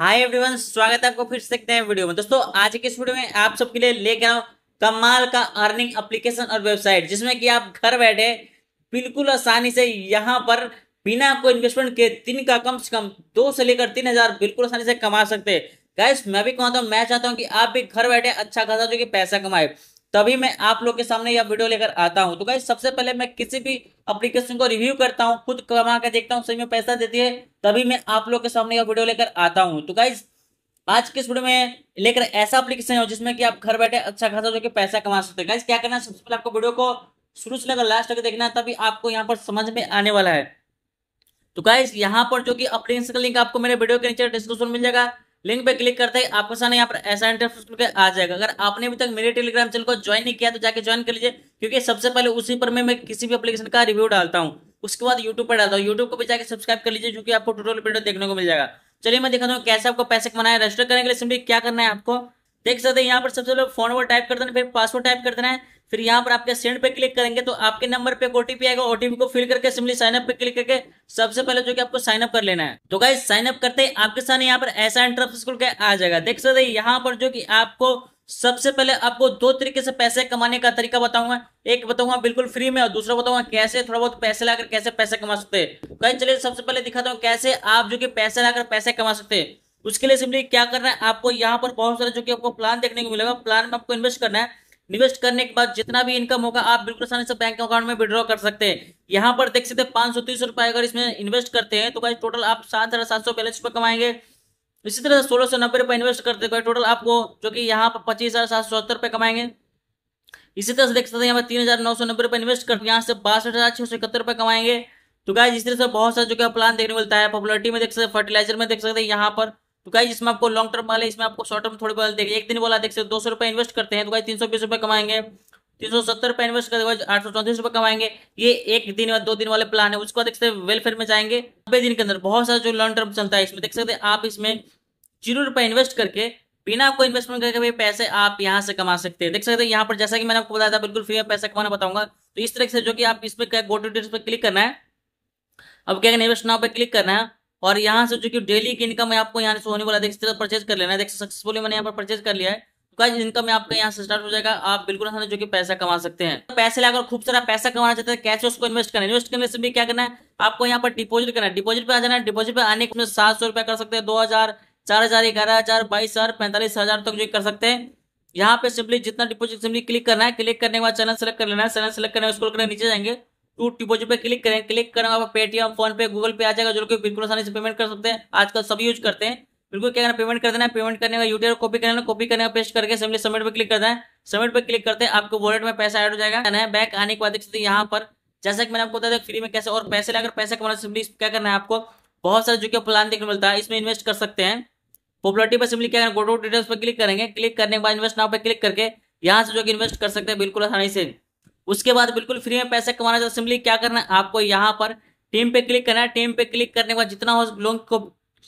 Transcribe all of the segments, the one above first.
hi everyone स्वागत है आपको फिर से देखते हैं वीडियो में दोस्तों आज के इस वीडियो में आप सबके लिए लेकर आओ कमाल का अर्निंग एप्लीकेशन और वेबसाइट जिसमें कि आप घर बैठे बिल्कुल आसानी से यहां पर बिना कोई इन्वेस्टमेंट के दिन का कम से कम दो से लेकर तीन हजार बिल्कुल आसानी से कमा सकते हैं गैस मैं भी कहता हूँ मैं चाहता हूँ कि आप भी घर बैठे अच्छा खासा जो कि पैसा कमाए तभी मैं आप लोग के सामने यह वीडियो लेकर आता हूं तो गाइस सबसे पहले मैं किसी भी एप्लीकेशन को रिव्यू करता हूं खुद कमा के देखता हूं सही में पैसा देती है तभी मैं आप लोग के सामने यह वीडियो लेकर आता हूं तो गाइज आज के वीडियो में लेकर ऐसा एप्लीकेशन है जिसमें कि आप घर बैठे अच्छा खासा जो कि पैसा कमा सकते हैं गाइज क्या करना है सबसे पहले आपको वीडियो को शुरू से लेकर लास्ट तक देखना है तभी आपको यहाँ पर समझ में आने वाला है तो गाइज यहाँ पर जो कि एप्लीकेशन का लिंक आपको मेरे वीडियो के नीचे डिस्क्रिप्शन मिल जाएगा लिंक पे क्लिक करते ही आपको सामने यहाँ पर ऐसा इंटरफेस करके आ जाएगा अगर आपने अभी तक मेरे टेलीग्राम चैनल को ज्वाइन नहीं किया तो जाके ज्वाइन कर लीजिए क्योंकि सबसे पहले उसी पर मैं, मैं किसी भी एप्लीकेशन का रिव्यू डालता हूँ उसके बाद यूट्यूब पर डालता हूँ यूट्यूब को भी जाकर सब्सक्राइब कर लीजिए जो कि आपको टोटल वीडियो देखने को मिल जाएगा चलिए मैं दिखाता हूँ कैसे आपको पैसे कमाना है रजिस्टर करने के लिए सिंपली क्या करना है आपको देख सकते हैं यहाँ पर सबसे पहले फोन नंबर टाइप कर देना फिर पासवर्ड टाइप कर देना है फिर यहाँ पर आपके सेंड पे क्लिक करेंगे तो आपके नंबर पे ओटीपी आएगा ओटीपी को फिल करके सिंपली साइनअप पे क्लिक करके सबसे पहले जो कि आपको साइनअप कर लेना है तो गाइज साइनअप करते ही आपके सामने यहाँ पर ऐसा इंटरफेस खुल के आ जाएगा देख सकते हैं यहाँ पर जो कि आपको सबसे पहले आपको दो तरीके से पैसे कमाने का तरीका बताऊंगा एक बताऊंगा बिल्कुल फ्री में और दूसरा बताऊंगा कैसे थोड़ा बहुत पैसे लाकर कैसे पैसे कमा सकते हैं कहीं तो चलिए सबसे पहले दिखाता हूँ कैसे आप जो कि पैसे लाकर पैसे कमा सकते हैं उसके लिए सिंपली क्या करना है आपको यहाँ पर बहुत सारे जो कि आपको प्लान देखने को मिलेगा प्लान में आपको इन्वेस्ट करना है निवेश करने के बाद जितना भी इनकम होगा आप बिल्कुल आसानी से बैंक अकाउंट में विड्रॉ कर सकते हैं यहाँ पर देख सकते हैं पांच सौ तीस रुपए अगर इसमें इन्वेस्ट करते हैं तो भाई टोटल आप सात हजार सात सौ बैलेंस पर कमाएंगे इसी तरह से सोलह सौ नब्बे रुपये इन्वेस्ट करते हैं टोटल आपको जो कि यहाँ पर पच्चीस हजार सात सौ सत्तर रुपये कमाएंगे इसी तरह से देख सकते हैं यहाँ पर तीन हजार नौ सौ नब्बे रुपये इन्वेस्ट हैं यहाँ से बासठ हजार छह सौ इकहत्तर रुपये कमाएंगे तो गाय इस तरह से बहुत सारा जो कि प्लान देखने को मिलता है पॉपुलरिटी में देख सकते हैं फर्टिलाइजर में देख सकते हैं यहाँ पर तो गाइज इसमें आपको लॉन्ग टर्म वाले इसमें आपको शॉर्ट टर्म थोड़े बहुत देखिए एक दिन बोला देख सकते दो सौ रुपये इन्वेस्ट करते हैं तो गाइज तीन सौ बीस रुपये कमाएंगे तीन सौ सत्तर रुपये इन्वेस्ट करते आठ सौ चौंतीस रुपये कमाएंगे ये एक दिन या दो दिन वाले प्लान है उसको देख सकते वेलफेयर में जाएंगे नब्बे दिन के अंदर बहुत सारा जो लॉन्ग टर्म चलता है इसमें देख सकते आप इसमें जीरो रुपये इन्वेस्ट करके बिना आपको इन्वेस्टमेंट करके भी पैसे आप यहाँ से कमा सकते हैं देख सकते हैं यहाँ पर जैसा कि मैंने आपको बताया था बिल्कुल फ्री में पैसा कमाना बताऊंगा तो इस तरह से जो कि आप इस पर गो डिटेल्स पर क्लिक करना है अब क्या इन्वेस्ट नाउ पर क्लिक करना है और यहाँ से जो कि डेली की इनकम है आपको यहाँ से होने वाला देख सकते परचेज कर लेना है देख सक्सेसफुली मैंने यहाँ पर परचेज कर लिया है गाइज तो इनकम आपका यहाँ से स्टार्ट हो जाएगा आप बिल्कुल आसान जो कि पैसा कमा सकते हैं पैसे लगाकर खूब सारा पैसा कमाना चाहते हैं कैसे उसको इन्वेस्ट करना है इन्वेस्ट करने से भी क्या करना है आपको यहाँ पर डिपॉजिट करना है डिपॉजिट पे आ जाना है डिपॉजिट पे आने के सात सौ रुपया कर सकते हैं दो हजार चार हजार ग्यारह हजार बाईस हजार पैंतालीस हजार तक जो कर सकते हैं यहाँ पे सिंपली जितना डिपोजिट सिंपली क्लिक करना है क्लिक करने के बाद चैनल सेलेक्ट कर लेना है चैनल सेलेक्ट करने स्क्रॉल करने नीचे जाएंगे टू डिपोजिट पे क्लिक करें क्लिक करेंगे आप पेटीएम फोन पे गूगल पे आ जाएगा जो कि बिल्कुल आसानी से पेमेंट कर सकते हैं आजकल सब यूज करते हैं बिल्कुल क्या करना पेमेंट कर देना है पेमेंट करने का यूटीआर कॉपी करना है कॉपी करने का पेस्ट करके सिंपली सबमिट पे क्लिक करना है सबमिट पे क्लिक करते हैं आपको वॉलेट में पैसा ऐड हो जाएगा है बैंक आने के बाद देख सकते हैं यहाँ पर जैसा कि मैंने आपको बताया फ्री में कैसे और पैसे लेकर पैसे कमाना सिंपली क्या करना है आपको बहुत सारे जो कि प्लान देखने मिलता है इसमें इन्वेस्ट कर सकते हैं पॉपुलरिटी पर सिंपली क्या करना गोटो डिटेल्स पर क्लिक करेंगे क्लिक करने के बाद इन्वेस्ट नाव पर क्लिक करके यहाँ से जो कि इन्वेस्ट कर सकते हैं बिल्कुल आसानी से उसके बाद बिल्कुल फ्री में पैसे कमाना चाहते सिंपली क्या करना है आपको यहाँ पर टीम पे क्लिक करना है टीम पे क्लिक करने के बाद जितना हो लोग को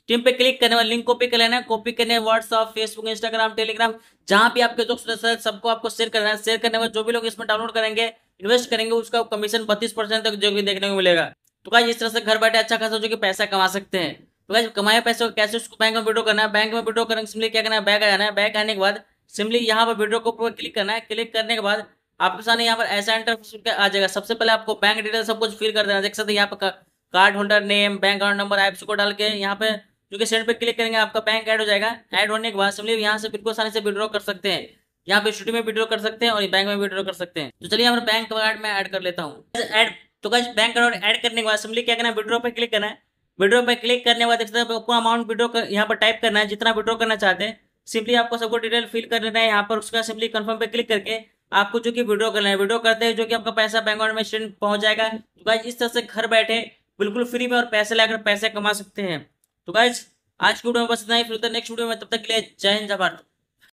टीम पे क्लिक करने वाले लिंक कॉपी कर लेना है कॉपी करने व्हाट्सअप फेसबुक इंस्टाग्राम टेलीग्राम जहां भी आपके जो सदस्य सबको आपको शेयर करना है शेयर करने के बाद जो भी लोग इसमें डाउनलोड करेंगे इन्वेस्ट करेंगे उसका कमीशन बत्तीस परसेंट तक जो भी देखने को मिलेगा तो क्या इस तरह से घर बैठे अच्छा खासा जो कि पैसा कमा सकते हैं तो क्या कमाए पैसे को कैसे उसको बैंक में विड्रो करना है बैंक में विड्रो करेंगे सिम्पली क्या करना है बैग आना है बैग आने के बाद सिम्पली यहाँ पर विड्रो को क्लिक करना है क्लिक करने के बाद आपके सामने यहाँ पर ऐसा इंटरफेस आ जाएगा सबसे पहले आपको बैंक डिटेल सब कुछ फिल कर देना देख सकते हैं यहाँ पर card holder name bank account number आई को डाल के यहाँ पे जो कि सेंड पे क्लिक करेंगे आपका बैंक ऐड हो जाएगा ऐड होने के बाद सिमली यहाँ से बिल्कुल आसानी से विड्रॉ कर सकते हैं यहाँ पे स्टूडियो में विड्रॉ कर सकते हैं और बैंक में विड्रॉ कर सकते हैं तो चलिए हम बैंक अकाउंट में ऐड कर लेता हूँ ऐड तो कैसे बैंक अकाउंट ऐड करने के बाद सिमली क्या करना है विड्रॉ पर क्लिक करना है विड्रो पर क्लिक करने के बाद देख सकते हैं पूरा अमाउंट विड्रॉ यहाँ पर टाइप करना है जितना विड्रॉ करना चाहते हैं सिंपली आपको सबको डिटेल फिल कर लेना है यहाँ पर उसका सिंपली कन्फर्म पर क्लिक करके आपको जो कि विड्रॉ करना है विड्रॉ करते हैं जो कि आपका पैसा बैंक अकाउंट में पहुंच जाएगा तो गाइज इस तरह से घर बैठे बिल्कुल फ्री में और पैसे लाकर पैसे कमा सकते हैं तो गाइज आज की वीडियो में बस इतना ही फिर नेक्स्ट वीडियो में तब तक के लिए जय हिंद जय भारत